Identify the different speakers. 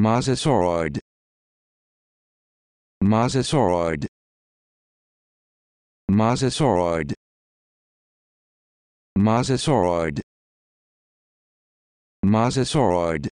Speaker 1: Mosasauride Mosasauride Mosasauride Mosasauride Mosasauride